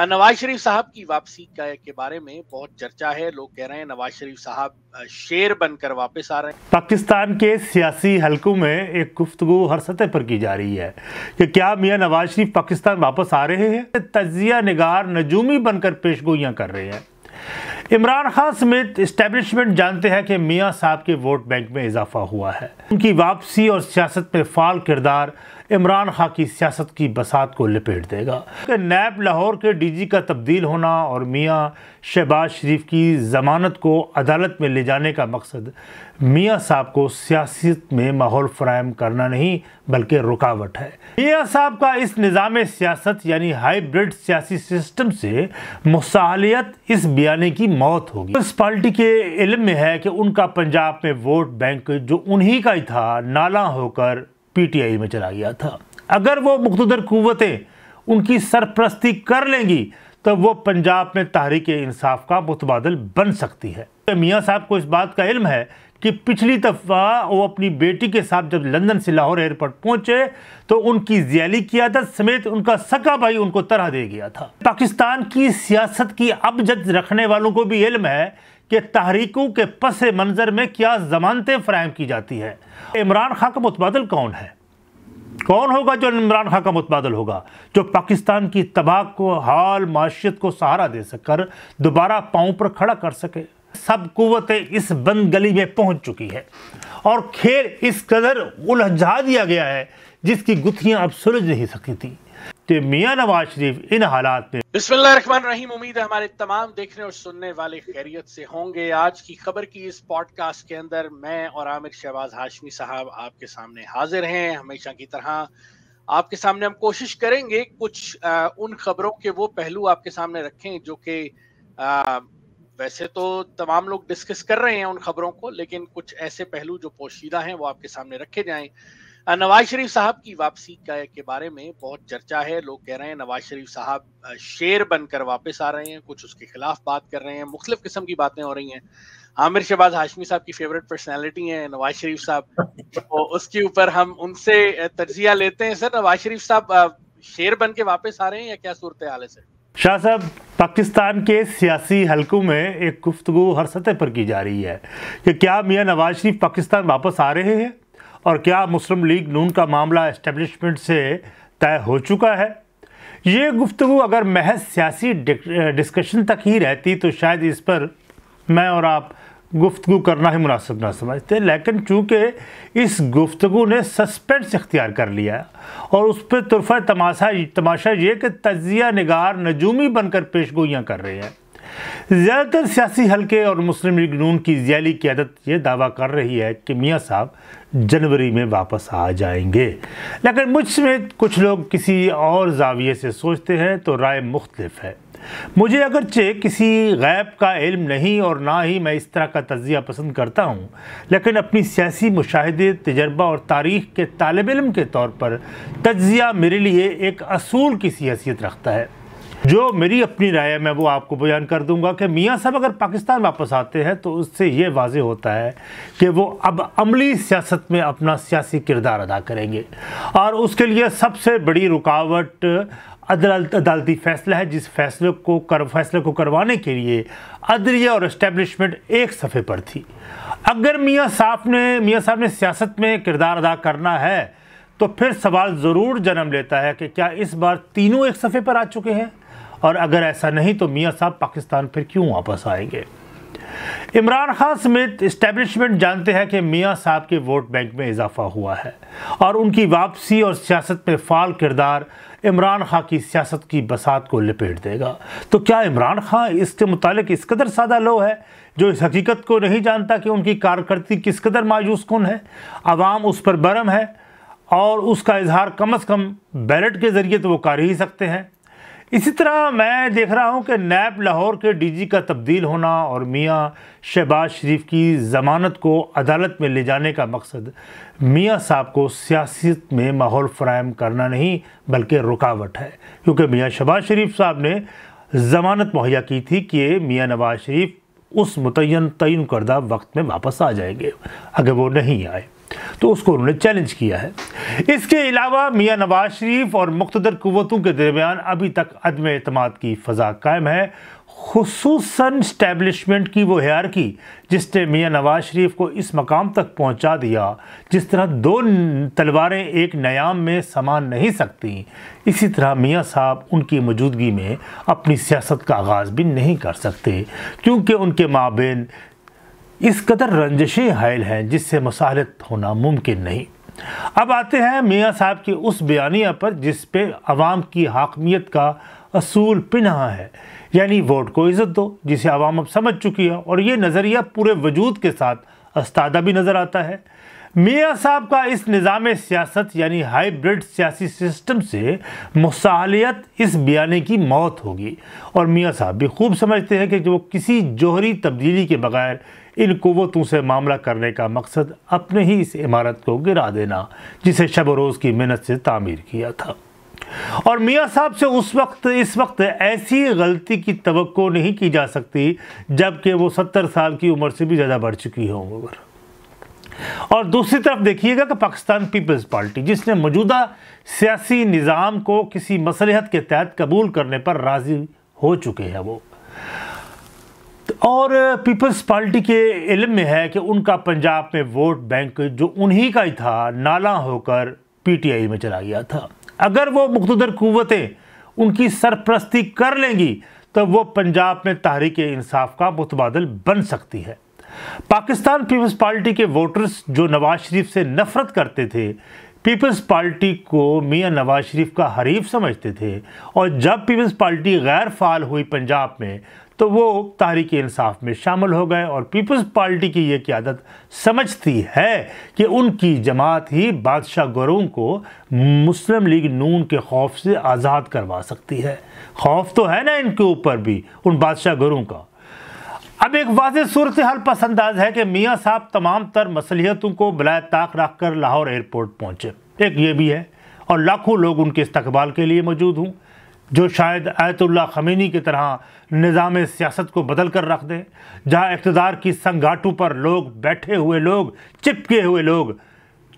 नवाज शरीफ साहब की वापसी का के बारे में बहुत चर्चा है लोग कह रहे हैं नवाज शरीफ साहब शेर बनकर वापस आ रहे हैं पाकिस्तान के सियासी हलकों में एक गुफ्तगु हर सतह पर की जा रही है कि क्या मियां नवाज शरीफ पाकिस्तान वापस आ रहे हैं तजिया निगार नजूमी बनकर पेश गोइयाँ कर रहे हैं इमरान खान समेत इस्टेब्लिशमेंट जानते हैं कि मियाँ साहब के वोट बैंक में इजाफा हुआ है उनकी वापसी और सियासत में फाल किरदार इमरान खां की सियासत की बसात को लपेट देगा कि नैब लाहौर के डीजी का तब्दील होना और मियाँ शहबाज शरीफ की ज़मानत को अदालत में ले जाने का मकसद मियाँ साहब को सियासत में माहौल फ्राहम करना नहीं बल्कि रुकावट है मियाँ साहब का इस निज़ाम सियासत यानी हाईब्रिड सियासी सिस्टम से मुसालियत इस बयानी की मौत होगी इस पार्टी के इलम में है कि उनका पंजाब में वोट बैंक जो उन्हीं का ही था नाला होकर पीटीआई में चला गया था अगर वो मुख्तर कुतें उनकी सरप्रस्ती कर लेंगी तो वो पंजाब में तहरीक इंसाफ का मुतबादल बन सकती है तो मियाँ साहब को इस बात का इल्म है कि पिछली दफ़ा वो अपनी बेटी के साथ जब लंदन से लाहौर एयरपोर्ट पहुंचे तो उनकी जैली क्यादत समेत उनका सका भाई उनको तरह दे गया था पाकिस्तान की सियासत की अब जज रखने वालों को भी इल्म है कि तहरीकों के पस मंज़र में क्या जमानतें फ्राहम की जाती हैं इमरान खां का मुतबादल कौन है कौन होगा जो इमरान खां का मुतबादल होगा जो पाकिस्तान की तबाह को हाल माशियत को सहारा दे सककर दोबारा पाँव पर खड़ा कर सके सब कुतें इस बंद गली में पहुंच चुकी है और खेल इस कदर उलझा दिया गया है जिसकी गुत्थियां अब सुलझ नहीं सकती थी कि मियां नवाज शरीफ इन हालात में रहीम उम्मीद है हमारे तमाम देखने और सुनने वाले खैरियत से होंगे आज की खबर की इस पॉडकास्ट के अंदर मैं और आमिर शहबाज हाशमी साहब आपके सामने हाजिर हैं हमेशा की तरह आपके सामने हम कोशिश करेंगे कुछ आ, उन खबरों के वो पहलू आपके सामने रखें जो कि वैसे तो तमाम लोग डिस्कस कर रहे हैं उन खबरों को लेकिन कुछ ऐसे पहलू जो पोशीदा हैं वो आपके सामने रखे जाएं नवाज शरीफ साहब की वापसी का के बारे में बहुत चर्चा है लोग कह रहे हैं नवाज शरीफ साहब शेर बनकर वापस आ रहे हैं कुछ उसके खिलाफ बात कर रहे हैं मुख्तलिफ किस्म की बातें हो रही हैं आमिर शहबाज हाशमी साहब की फेवरेट पर्सनैलिटी है नवाज शरीफ साहब तो उसके ऊपर हम उनसे तजिया लेते हैं सर नवाज शरीफ साहब शेर बन के वापस आ रहे हैं या क्या सूरत हाल है सर शाह साहब पाकिस्तान के सियासी हलकों में एक गुफ्तु हर सतह पर की जा रही है कि क्या मियाँ नवाज शरीफ पाकिस्तान वापस आ रहे हैं और क्या मुस्लिम लीग नून का मामला इस्टेबलिशमेंट से तय हो चुका है ये गुफ्तु अगर महज सियासी डिस्कशन तक ही रहती तो शायद इस पर मैं और आप गुफ्तु करना ही मुनासिब ना समझते लेकिन चूँकि इस गुफ्तु ने सस्पेंस इख्तियार कर लिया और उस पर तुरफा तमाशा तमाशा ये कि तजिया नगार नजूमी बनकर पेश कर रहे हैं ज़्यादातर सियासी हलके और मुस्लिम लीग नून की जैली क्यादत ये दावा कर रही है कि मियाँ साहब जनवरी में वापस आ जाएंगे लेकिन मुझ समेत कुछ लोग किसी और जाविये से सोचते हैं तो राय मुख्तलफ है मुझे अगरचे किसी गैब का इल्म नहीं और ना ही मैं इस तरह का तजिया पसंद करता हूँ लेकिन अपनी सियासी मुशाहदे तजर्बा और तारीख के तालब इलम के तौर पर तजिया मेरे लिए एक असूल की सी रखता है जो मेरी अपनी राय है मैं वो आपको बयान कर दूंगा कि मियाँ साहब अगर पाकिस्तान वापस आते हैं तो उससे ये वाज होता है कि वो अब अमली सियासत में अपना सियासी किरदार अदा करेंगे और उसके लिए सबसे बड़ी रुकावट अदालती फैसला है जिस फैसले को कर फैसले को करवाने के लिए अदलिया और इस्टेबलिशमेंट एक सफ़े पर थी अगर मियाँ साहब ने मियाँ साहब ने सियासत में किरदार अदा करना है तो फिर सवाल ज़रूर जन्म लेता है कि क्या इस बार तीनों एक सफ़े पर आ चुके हैं और अगर ऐसा नहीं तो मियाँ साहब पाकिस्तान फिर क्यों वापस आएंगे इमरान खान समेत इस्टेब्लिशमेंट जानते हैं कि मियाँ साहब के वोट बैंक में इजाफा हुआ है और उनकी वापसी और सियासत में फाल किरदार इमरान खां की सियासत की बसात को लपेट देगा तो क्या इमरान खां इसके मुताल इस कदर सादा लो है जो इस हकीकत को नहीं जानता कि उनकी कारकर्दगी किस कदर मायूस कन है आवाम उस पर बरम है और उसका इजहार कम अज़ कम बैलेट के ज़रिए तो वो कर ही सकते हैं इसी तरह मैं देख रहा हूं कि नैब लाहौर के डीजी का तब्दील होना और मियाँ शहबाज शरीफ की ज़मानत को अदालत में ले जाने का मकसद मियाँ साहब को सियासत में माहौल फ्राहम करना नहीं बल्कि रुकावट है क्योंकि मियाँ शहबाज शरीफ साहब ने ज़मानत मुहैया की थी कि मियाँ नवाज शरीफ उस मुतन तयन करदा वक्त में वापस आ जाएंगे अगर वो नहीं आए तो उसको उन्होंने चैलेंज किया है इसके अलावा मियां नवाज शरीफ और मुख्तर कुतों के दरमियान अभी तक अदम अतमाद की फ़जा कायम है खसूस स्टैब्लिशमेंट की वो की जिसने मियाँ नवाज शरीफ को इस मकाम तक पहुँचा दिया जिस तरह दो तलवारें एक नयाम में समान नहीं सकती इसी तरह मियाँ साहब उनकी मौजूदगी में अपनी सियासत का आगाज़ भी नहीं कर सकते क्योंकि उनके माबे इस कदर रंजशी हायल हैं जिससे मसालत होना मुमकिन नहीं अब आते हैं मियाँ साहब के उस बयानिया पर जिस पे आवाम की हाकमियत का असूल पिना है यानी वोट को इज़्ज़त दो जिसे आवाम अब समझ चुकी है और ये नज़रिया पूरे वजूद के साथ अस्तादा भी नज़र आता है मियाँ साहब का इस निज़ाम सियासत यानी हाइब्रिड सियासी सिस्टम से मसालियत इस बयाने की मौत होगी और मियाँ साहब भी खूब समझते हैं कि वो किसी जोहरी तब्दीली के बगैर इन कुतों से मामला करने का मकसद अपने ही इस इमारत को गिरा देना जिसे शब रोज़ की मेहनत से तामीर किया था और मियाँ साहब से उस वक्त इस वक्त ऐसी गलती की तो नहीं की जा सकती जबकि वो सत्तर साल की उम्र से भी ज़्यादा बढ़ चुकी हो और दूसरी तरफ देखिएगा कि पाकिस्तान पीपल्स पार्टी जिसने मौजूदा सियासी निज़ाम को किसी मसलहत के तहत कबूल करने पर राज़ी हो चुके हैं वो तो और पीपल्स पार्टी के इलम में है कि उनका पंजाब में वोट बैंक जो उन्हीं का ही था नाला होकर पीटीआई में चला गया था अगर वो मुख्तर कुतें उनकी सरप्रस्ती कर लेंगी तो वो पंजाब में तहरीक इंसाफ का मुतबादल बन सकती है पाकिस्तान पीपल्स पार्टी के वोटर्स जो नवाज शरीफ से नफरत करते थे पीपल्स पार्टी को मियाँ नवाज शरीफ का हरीफ समझते थे और जब पीपल्स पार्टी गैर फाल हुई पंजाब में तो वो तहरीक इंसाफ में शामिल हो गए और पीपल्स पार्टी की ये क्यादत समझती है कि उनकी जमात ही बादशाह गुरुओं को मुस्लिम लीग नून के खौफ से आज़ाद करवा सकती है खौफ तो है ना इनके ऊपर भी उन बादशाह गुरुओं का अब एक वाज सूरत हाल पसंदाज है कि मियाँ साहब तमाम तर मसलियतों को बलाय ताक रख कर लाहौर एयरपोर्ट पहुँचे एक ये भी है और लाखों लोग उनके इस्तबाल के लिए मौजूद हूँ जो शायद आयतुल्ला खमीनी की तरह निज़ाम सियासत को बदल कर रख दें जहाँ इकतदार की संगाटों पर लोग बैठे हुए लोग चिपके हुए लोग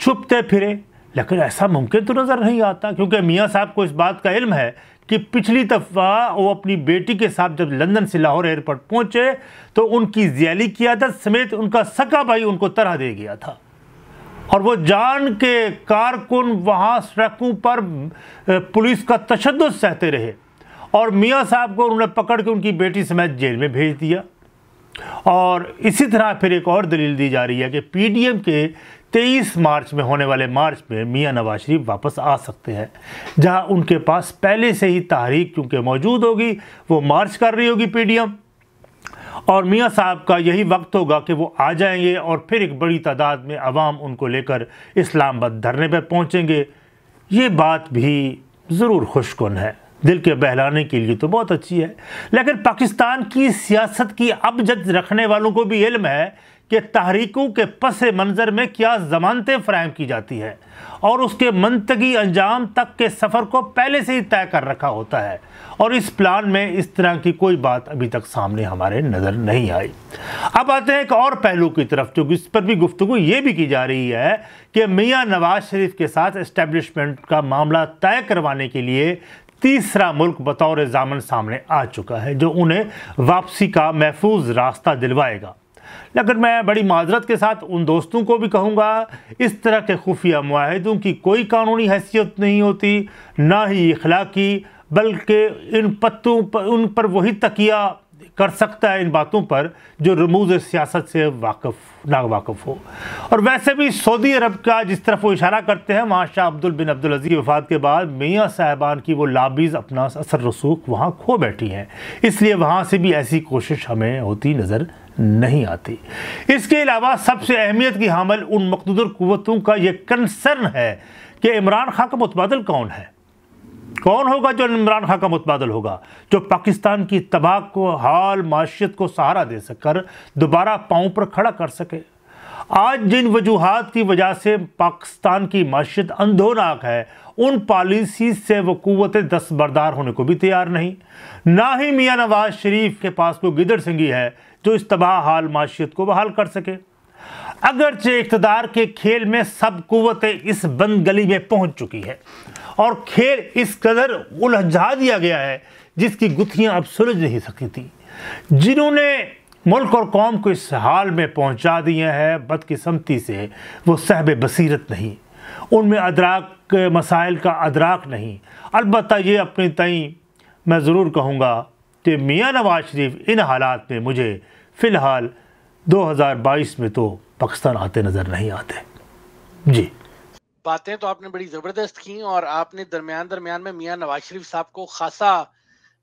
छुपते फिरे लेकिन ऐसा मुमकिन तो नज़र नहीं आता क्योंकि मियाँ साहब को इस बात का इल्म है कि पिछली दफ़ा वो अपनी बेटी के साथ जब लंदन से लाहौर एयरपोर्ट पहुंचे तो उनकी जैली की आदत समेत उनका सका भाई उनको तरह दे गया था और वो जान के कारकुन वहाँ सड़कों पर पुलिस का तशद सहते रहे और मियाँ साहब को उन्होंने पकड़ के उनकी बेटी समेत जेल में भेज दिया और इसी तरह फिर एक और दलील दी जा रही है कि पीडीएम के तेईस मार्च में होने वाले मार्च में मियां नवाज शरीफ वापस आ सकते हैं जहां उनके पास पहले से ही तहरीक क्योंकि मौजूद होगी वो मार्च कर रही होगी पी और मियां साहब का यही वक्त होगा कि वो आ जाएंगे और फिर एक बड़ी तादाद में आवाम उनको लेकर इस्लामाबाद धरने पर पहुँचेंगे ये बात भी ज़रूर खुशकुन है दिल के बहलाने के लिए तो बहुत अच्छी है लेकिन पाकिस्तान की सियासत की अब जद रखने वालों को भी इल्म है कि तहरीकों के पस मंज़र में क्या ज़मानतें फ्राहम की जाती है और उसके मनतगी अंजाम तक के सफ़र को पहले से ही तय कर रखा होता है और इस प्लान में इस तरह की कोई बात अभी तक सामने हमारे नज़र नहीं आई अब आते हैं एक और पहलू की तरफ जो इस पर भी गुफ्तु ये भी की जा रही है कि मियाँ नवाज शरीफ के साथ इस्टेबलिशमेंट का मामला तय करवाने के लिए तीसरा मुल्क बतौर जामन सामने आ चुका है जो उन्हें वापसी का महफूज रास्ता दिलवाएगा लेकिन मैं बड़ी माजरत के साथ उन दोस्तों को भी कहूँगा इस तरह के खुफिया माहदों की कोई कानूनी हैसियत नहीं होती ना ही इखलाकी बल्कि इन पत्तों पर उन पर वही तकिया कर सकता है इन बातों पर जो रमूज सियासत से वाकफ ना वाकफ़ हो और वैसे भी सऊदी अरब का जिस तरफ वो इशारा करते हैं वहाँ शाह अब्दुल बिन अब्दुल अजीज़ वफात के बाद मियाँ साहबान की वो लाबीज़ अपना असर रसूख वहाँ खो बैठी हैं इसलिए वहाँ से भी ऐसी कोशिश हमें होती नज़र नहीं आती इसके अलावा सबसे अहमियत की हामल उन मकदूदर कुतों का यह कंसर्न है कि इमरान खां का मुतबादल कौन है कौन होगा जो इमरान खां का मुतबादल होगा जो पाकिस्तान की तबाह को हाल माशियत को सहारा दे सकर दोबारा पाँव पर खड़ा कर सके आज जिन वजूहत की वजह से पाकिस्तान की मशत अंधोनाक है उन पॉलिसी से वह कुत दस्तबरदार होने को भी तैयार नहीं ना ही मियाँ नवाज शरीफ के पास कोई गिदड़ सिंगी है जो इस तबाह हाल माशियत को बहाल कर सके अगरचे इकतदार के खेल में सब कुतें इस बंद गली में पहुंच चुकी है और खेल इस कदर उलझा दिया गया है जिसकी गुत्थियां अब सुलझ नहीं सकती थी जिन्होंने मुल्क और कौम को इस हाल में पहुँचा दिए हैं बदकिस्मती से वो सहब बसीरत नहीं उनमें अदराक मसाइल का अदराक नहीं अलबत् ये अपने तई मैं ज़रूर कहूँगा कि मियाँ नवाज शरीफ इन हालात में मुझे फ़िलहाल 2022 में तो पाकिस्तान आते नज़र नहीं आते जी बातें तो आपने बड़ी ज़बरदस्त की और आपने दरमियान दरमियान में मियाँ नवाज शरीफ साहब को खासा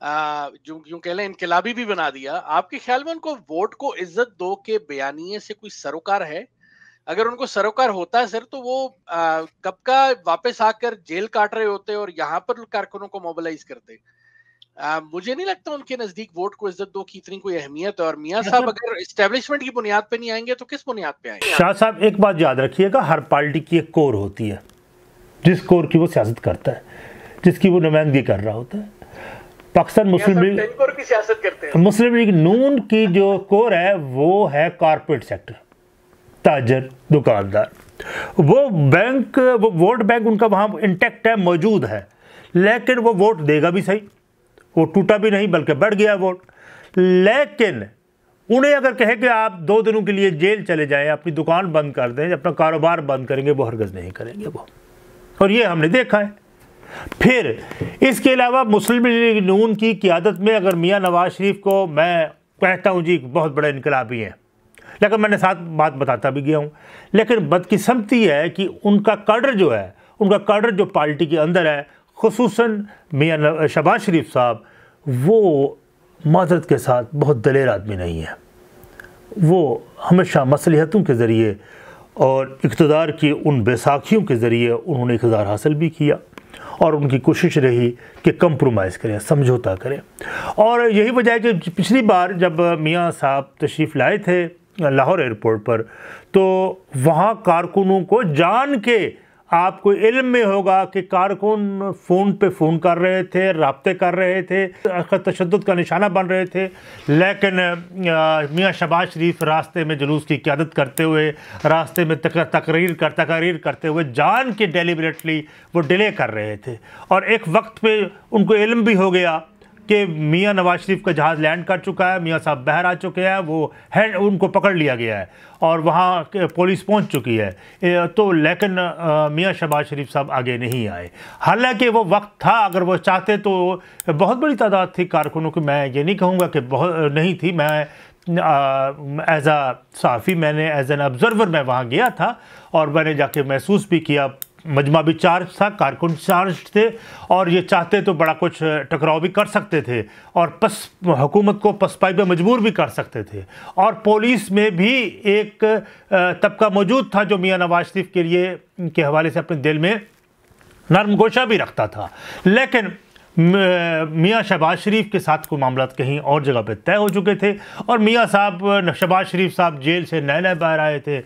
जो कह लें इनकलाबी भी बना दिया आपके ख्याल में उनको वोट को इज्जत दो के बयानिए से कोई सरोकार है अगर उनको सरोकार होता है सर तो वो कब का वापस आकर जेल काट रहे होते और यहाँ पर कारकुनों को मोबिलाइज करते आ, मुझे नहीं लगता उनके नजदीक वोट को इज्जत दो की इतनी कोई अहमियत है और मियाँ अच्छा। साहब अगर इस्टेब्लिशमेंट की बुनियाद पे नहीं आएंगे तो किस बुनियाद पे आएंगे शाह साहब एक बात याद रखिएगा हर पार्टी की एक कोर होती है जिस कोर की वो सियासत करता है जिसकी वो नुमाइंदगी कर रहा होता है पाकिस्तान मुस्लिम लीग की सियासत करते हैं मुस्लिम लीग नून की जो कोर है वो है कारपोरेट सेक्टर ताजर दुकानदार वो बैंक वो वोट बैंक उनका वहाँ इंटेक्ट है मौजूद है लेकिन वो वोट देगा भी सही वो टूटा भी नहीं बल्कि बढ़ गया वोट लेकिन उन्हें अगर कहे कि आप दो दिनों के लिए जेल चले जाएं अपनी दुकान बंद कर दें अपना कारोबार बंद करेंगे वो हरगज़ नहीं करेंगे वो और ये हमने देखा है फिर इसके अलावा मुस्लिम लीग नून की क्यादत में अगर मियाँ नवाज शरीफ को मैं कहता हूँ जी बहुत बड़े इनकलाबी हैं लेकिन मैंने साथ बात बताता भी गया हूँ लेकिन बदकिस्मती है कि उनका कर्डर जो है उनका कर्डर जो पार्टी के अंदर है खसूस मियाँ शबाज शरीफ साहब वो मदरत के साथ बहुत दलेर आदमी नहीं है वो हमेशा मसलहतों के ज़रिए और इकतदार की उन बैसाखियों के ज़रिए उन्होंने इकतदार हासिल भी किया और उनकी कोशिश रही कि कंप्रोमाइज़ करें समझौता करें और यही वजह है कि पिछली बार जब मियाँ साहब तशरीफ़ लाए थे लाहौर एयरपोर्ट पर तो वहाँ कारकुनों को जान के आपको इल्म में होगा कि कारकुन फ़ोन पे फ़ोन कर रहे थे रबते कर रहे थे तशद का निशाना बन रहे थे लेकिन मियाँ शबाज शरीफ रास्ते में जुलूस की क्यादत करते हुए रास्ते में तक, तकरीर कर तकरीर करते हुए जान के डेलीबरेटली वो डिले कर रहे थे और एक वक्त पे उनको इल्म भी हो गया कि मियाँ नवाज शरीफ का जहाज़ लैंड कर चुका है मियाँ साहब बहर आ चुके हैं वो हेड उनको पकड़ लिया गया है और वहाँ पुलिस पहुँच चुकी है तो लेकिन मियाँ शहबाज शरीफ साहब आगे नहीं आए हालांकि वो वक्त था अगर वो चाहते तो बहुत बड़ी तादाद थी कारकुनों की मैं ये नहीं कहूँगा कि बहुत नहीं थी मैं एज आ मैंने एज एन ऑब्ज़रवर मैं वहाँ गया था और मैंने जाके महसूस भी किया मजमा भी चार्ज था कारकुन चार्ज थे और ये चाहते तो बड़ा कुछ टकराव भी कर सकते थे और पस हुकूमत को पसपाई पर मजबूर भी कर सकते थे और पुलिस में भी एक तबका मौजूद था जो मियाँ नवाज शरीफ के लिए के हवाले से अपने दिल में नरम गोशा भी रखता था लेकिन मियाँ शहबाज शरीफ के साथ कोई मामला तो कहीं और जगह पर तय हो चुके थे और मियाँ साहब शहबाज शरीफ साहब जेल से नए नए बाहर आए थे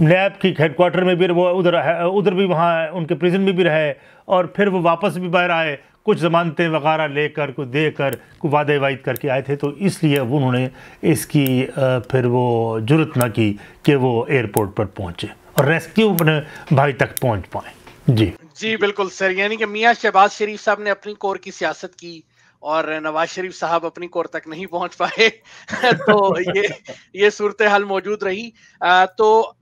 नैब की हेडकोार्टर में भी वो उधर उधर भी वहाँ उनके प्रिजन में भी रहे और फिर वो वापस भी बाहर आए कुछ जमानतें वगैरह लेकर कुछ दे कर कुछ वादे वायद करके आए थे तो इसलिए उन्होंने इसकी फिर वो जरूरत ना की कि वो एयरपोर्ट पर पहुँचे और रेस्क्यू अपने भाई तक पहुँच पाए जी जी बिल्कुल सर यानी कि मियाँ शहबाज शरीफ साहब ने अपनी कोर की सियासत की और नवाज शरीफ साहब अपनी कोर तक नहीं पहुंच पाए तो ये ये सूरत हाल मौजूद रही आ, तो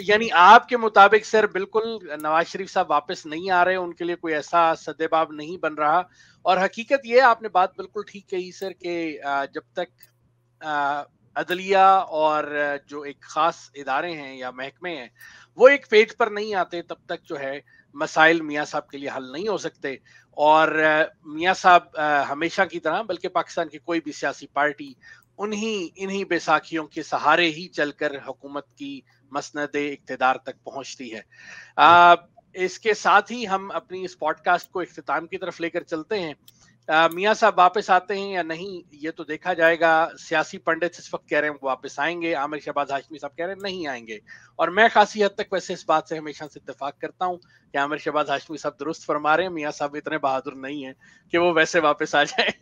यानी आपके मुताबिक सर बिल्कुल नवाज शरीफ साहब वापस नहीं आ रहे उनके लिए कोई ऐसा सदेबाब नहीं बन रहा और हकीकत ये आपने बात बिल्कुल ठीक कही सर कि जब तक अदलिया और जो एक खास इदारे हैं या महकमे हैं वो एक पेज पर नहीं आते तब तक जो है मसाइल मियाँ साहब के लिए हल नहीं हो सकते और मियाँ साहब हमेशा की तरह बल्कि पाकिस्तान की कोई भी सियासी पार्टी उन्हीं इन्हीं बैसाखियों के सहारे ही चलकर हुकूमत की मसनद इकतदार तक पहुंचती है आ, इसके साथ ही हम अपनी इस पॉडकास्ट को अख्ताम की तरफ लेकर चलते हैं मियाँ साहब वापस आते हैं या नहीं ये तो देखा जाएगा सियासी पंडित इस वक्त कह रहे हैं वापस आएंगे आमिर शहबाज हाशमी साहब कह रहे हैं नहीं आएंगे और मैं खासी हद तक वैसे इस बात से हमेशा से इतफाक करता हूँ कि आमिर शहबाज हाशमी साहब दुरुस्त फरमा रहे हैं मियाँ साहब इतने बहादुर नहीं है कि वो वैसे वापस आ जाए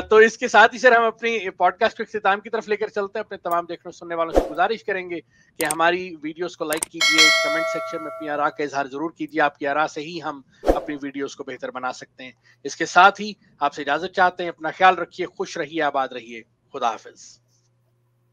तो इसके साथ ही सर हम अपनी पॉडकास्ट को अख्ताम की तरफ लेकर चलते हैं अपने तमाम देखने सुनने वालों से गुजारिश करेंगे कि हमारी वीडियोज़ को लाइक कीजिए कमेंट सेक्शन में अपनी आरा का इजहार जरूर कीजिए आपकी आरा से ही हम अपनी वीडियोस को बेहतर बना सकते हैं इसके साथ ही आपसे इजाजत चाहते हैं अपना ख्याल रखिए खुश रहिए आबाद रहिए खुदा हाफिज़